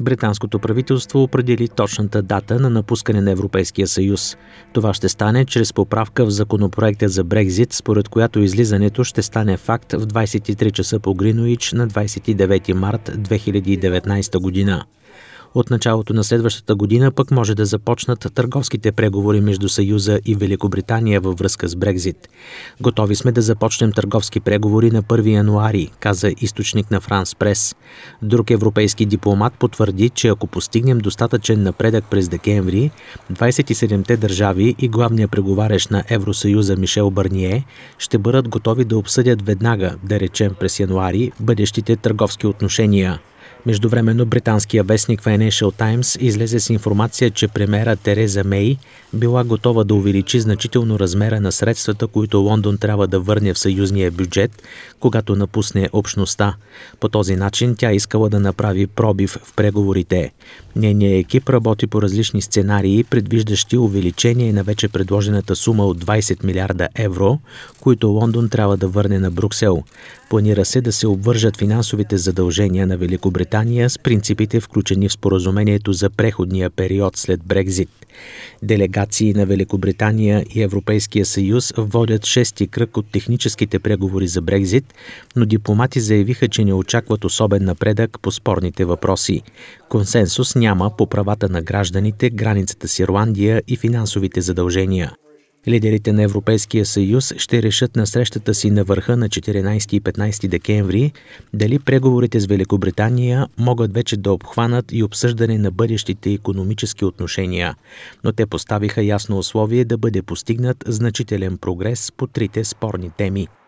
британското правителство определи точната дата на напускане на Европейския съюз. Това ще стане чрез поправка в законопроекта за Брекзит, според която излизането ще стане факт в 23 часа по Гринуич на 29 март 2019 година. От началото на следващата година пък може да започнат търговските преговори между Съюза и Великобритания във връзка с Брекзит. Готови сме да започнем търговски преговори на 1 януари, каза източник на Франс Прес. Друг европейски дипломат потвърди, че ако постигнем достатъчен напредък през декември, 27-те държави и главният преговарящ на Евросъюза Мишел Барние ще бъдат готови да обсъдят веднага, да речем през януари, бъдещите търговски отношения. Междувременно британския вестник Financial Times излезе с информация, че премера Тереза Мей била готова да увеличи значително размера на средствата, които Лондон трябва да върне в съюзния бюджет, когато напусне общността. По този начин тя искала да направи пробив в преговорите. Нейният екип работи по различни сценарии, предвиждащи увеличение на вече предложената сума от 20 милиарда евро, които Лондон трябва да върне на Бруксел. Планира се да се обвържат финансовите задължения на Великобритания Великобритания с принципите, включени в споразумението за преходния период след Брекзит. Делегации на Великобритания и Европейския съюз водят шести кръг от техническите преговори за Брекзит, но дипломати заявиха, че не очакват особен напредък по спорните въпроси. Консенсус няма по правата на гражданите, границата с Ирландия и финансовите задължения. Лидерите на Европейския съюз ще решат на срещата си на върха на 14 и 15 декември дали преговорите с Великобритания могат вече да обхванат и обсъждане на бъдещите економически отношения, но те поставиха ясно условие да бъде постигнат значителен прогрес по трите спорни теми –